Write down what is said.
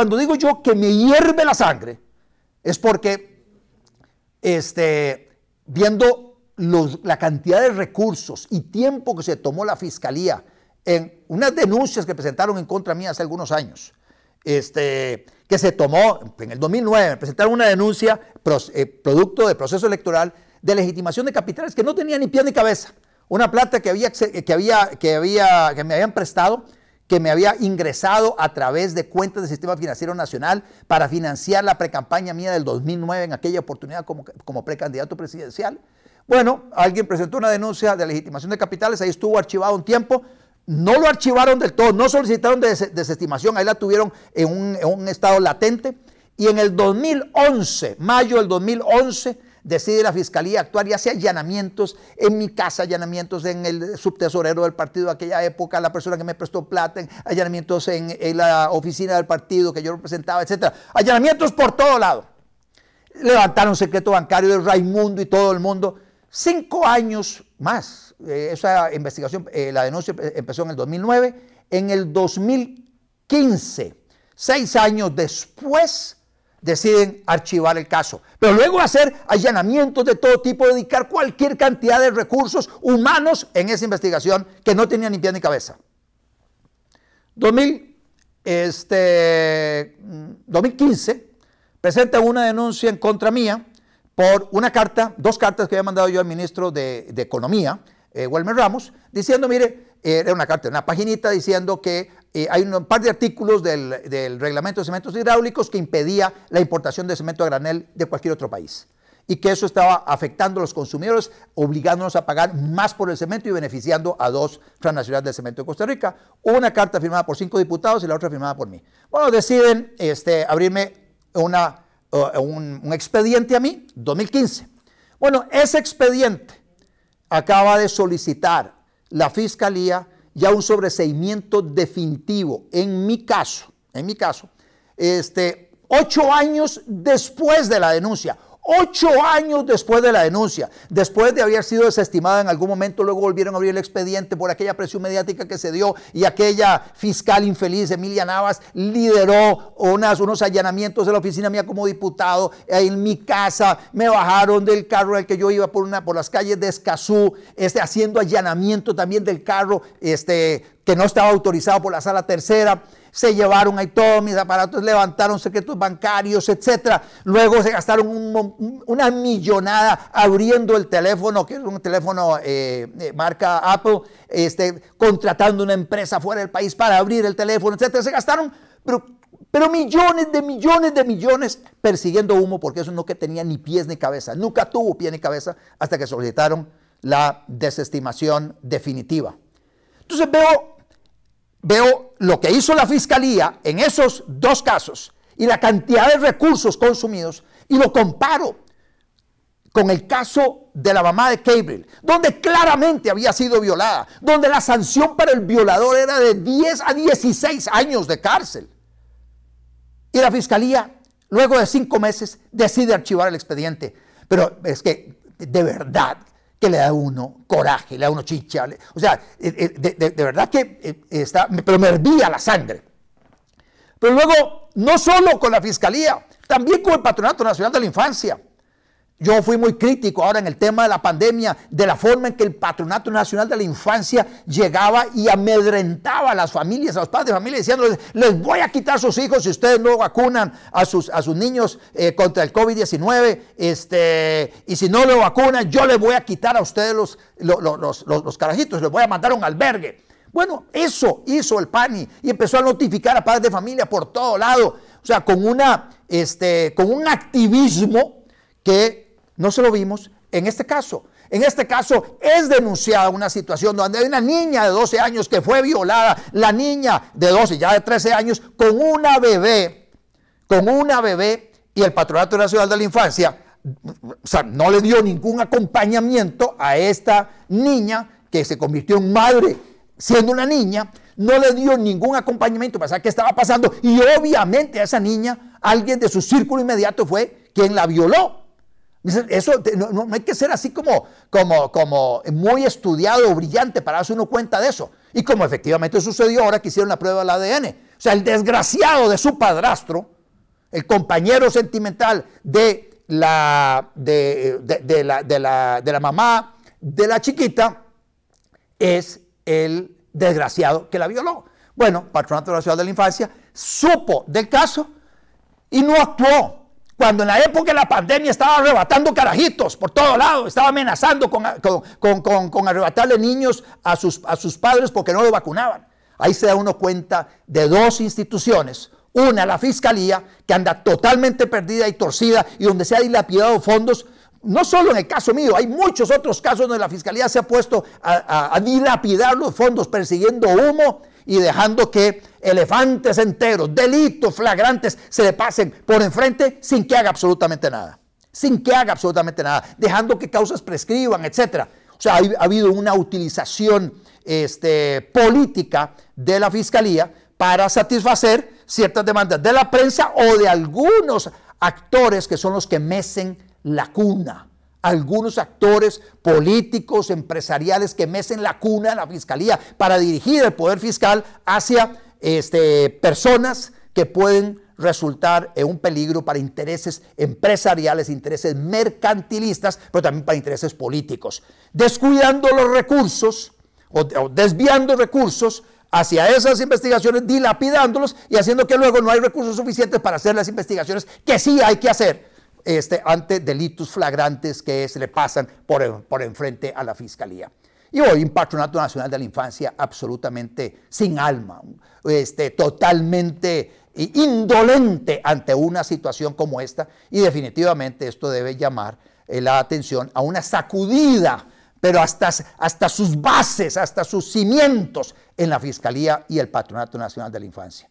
cuando digo yo que me hierve la sangre, es porque este, viendo la cantidad de recursos y tiempo que se tomó la fiscalía en unas denuncias que presentaron en contra mí hace algunos años, este, que se tomó en el 2009, presentaron una denuncia eh, producto del proceso electoral de legitimación de capitales que no tenía ni pie ni cabeza, una plata que, había, que, había, que me habían prestado que me había ingresado a través de cuentas del Sistema Financiero Nacional para financiar la precampaña mía del 2009 en aquella oportunidad como, precandidato presidencial. Bueno, alguien presentó una denuncia de legitimación de capitales, ahí estuvo archivado un tiempo, no lo archivaron del todo, no solicitaron desestimación, ahí la tuvieron en un, en un estado latente. Y en el 2011, mayo del 2011, decide la fiscalía actuar y hace allanamientos en mi casa, allanamientos en el subtesorero del partido de aquella época, la persona que me prestó plata, allanamientos en, la oficina del partido que yo representaba, etc. Allanamientos por todo lado. Levantaron secreto bancario de Raimundo y todo el mundo. Cinco años más. Eh, esa investigación, eh, la denuncia empezó en el 2009. En el 2015, seis años después, deciden archivar el caso. Pero luego hacer allanamientos de todo tipo, dedicar cualquier cantidad de recursos humanos en esa investigación que no tenía ni pie ni cabeza. 2015 este, mm, presenta una denuncia en contra mía por una carta, dos cartas que había mandado yo al ministro de, Economía, eh, Wilmer Ramos, diciendo, mire, eh, era una carta, una paginita diciendo que eh, hay un par de artículos del, reglamento de cementos hidráulicos que impedía la importación de cemento a granel de cualquier otro país y que eso estaba afectando a los consumidores, obligándonos a pagar más por el cemento y beneficiando a dos transnacionales del cemento de Costa Rica. Una carta firmada por cinco diputados y la otra firmada por mí. Bueno, deciden este, abrirme eh, un expediente a mí, 2015. Bueno, ese expediente acaba de solicitar la Fiscalía ya un sobreseimiento definitivo. En mi caso, en mi caso, este, ocho años después de la denuncia. Ocho años después de la denuncia, después de haber sido desestimada en algún momento, luego volvieron a abrir el expediente por aquella presión mediática que se dio y aquella fiscal infeliz, Emilia Navas, lideró unas, unos allanamientos de la oficina mía como diputado, en mi casa, me bajaron del carro el que yo iba por, una, por las calles de Escazú, este, haciendo allanamiento también del carro este, que no estaba autorizado por la sala tercera se llevaron ahí todos mis aparatos, levantaron secretos bancarios, etc. Luego se gastaron una millonada abriendo el teléfono, que es un teléfono eh, eh, marca Apple, este, contratando una empresa fuera del país para abrir el teléfono, etc. Se gastaron, pero millones de millones de millones persiguiendo humo porque eso no que tenía ni pies ni cabeza, nunca tuvo pie ni cabeza hasta que solicitaron la desestimación definitiva. Entonces veo veo lo que hizo la fiscalía en esos dos casos y la cantidad de recursos consumidos y lo comparo con el caso de la mamá de Gabriel, donde claramente había sido violada, donde la sanción para el violador era de 10 a 16 años de cárcel. Y la fiscalía, luego de cinco meses, decide archivar el expediente. Pero es que, de verdad, que le da a uno coraje, le da a uno chicha. o sea, eh, eh, de, verdad que eh, está, pero me hervía la sangre. Pero luego, no solo con la Fiscalía, también con el Patronato Nacional de la Infancia. Yo fui muy crítico ahora en el tema de la pandemia, de la forma en que el Patronato Nacional de la Infancia llegaba y amedrentaba a las familias, a los padres de familia, diciéndoles, les voy a quitar sus hijos si ustedes no vacunan a sus, a sus niños eh, contra el COVID-19, este, y si no lo vacunan, yo les voy a quitar a ustedes los, los, los, los, carajitos, les voy a mandar a un albergue. Bueno, eso hizo el PANI y empezó a notificar a padres de familia por todo lado, o sea, con, una, este, con un activismo que no se lo vimos en este caso. En este caso es denunciada una situación donde hay una niña de 12 años que fue violada, la niña de 12, ya de 13 años, con una bebé, con una bebé, y el Patronato Nacional de la Infancia no le dio ningún acompañamiento a esta niña que se convirtió en madre siendo una niña, no le dio ningún acompañamiento para saber qué estaba pasando y obviamente a esa niña alguien de su círculo inmediato fue quien la violó. Eso no, hay que ser así como, como, como muy estudiado o brillante para darse uno cuenta de eso. Y como efectivamente sucedió ahora que hicieron la prueba del ADN. O sea, el desgraciado de su padrastro, el compañero sentimental de la, de, de la, de mamá de la chiquita, es el desgraciado que la violó. Bueno, Patronato de la Ciudad de la Infancia supo del caso y no actuó. Cuando en la época de la pandemia estaba arrebatando carajitos por todo lado, estaba amenazando con, arrebatarle niños a sus, padres porque no lo vacunaban. Ahí se da uno cuenta de dos instituciones. Una, la fiscalía, que anda totalmente perdida y torcida y donde se ha dilapidado fondos no solo en el caso mío, hay muchos otros casos donde la fiscalía se ha puesto a, dilapidar los fondos persiguiendo humo y dejando que elefantes enteros, delitos flagrantes se le pasen por enfrente sin que haga absolutamente nada. Sin que haga absolutamente nada, dejando que causas prescriban, etc. O sea, ha, habido una utilización este, política de la fiscalía para satisfacer ciertas demandas de la prensa o de algunos actores que son los que mecen la cuna algunos actores políticos, empresariales que mecen la cuna de la fiscalía para dirigir el poder fiscal hacia este, personas que pueden resultar en un peligro para intereses empresariales, intereses mercantilistas, pero también para intereses políticos, descuidando los recursos o, desviando recursos hacia esas investigaciones, dilapidándolos y haciendo que luego no hay recursos suficientes para hacer las investigaciones que sí hay que hacer este, ante delitos flagrantes que se le pasan por, por enfrente a la fiscalía. Y hoy un patronato nacional de la infancia absolutamente sin alma, este, totalmente indolente ante una situación como esta. Y definitivamente esto debe llamar eh, la atención a una sacudida, pero hasta, hasta sus bases, hasta sus cimientos en la Fiscalía y el Patronato Nacional de la Infancia.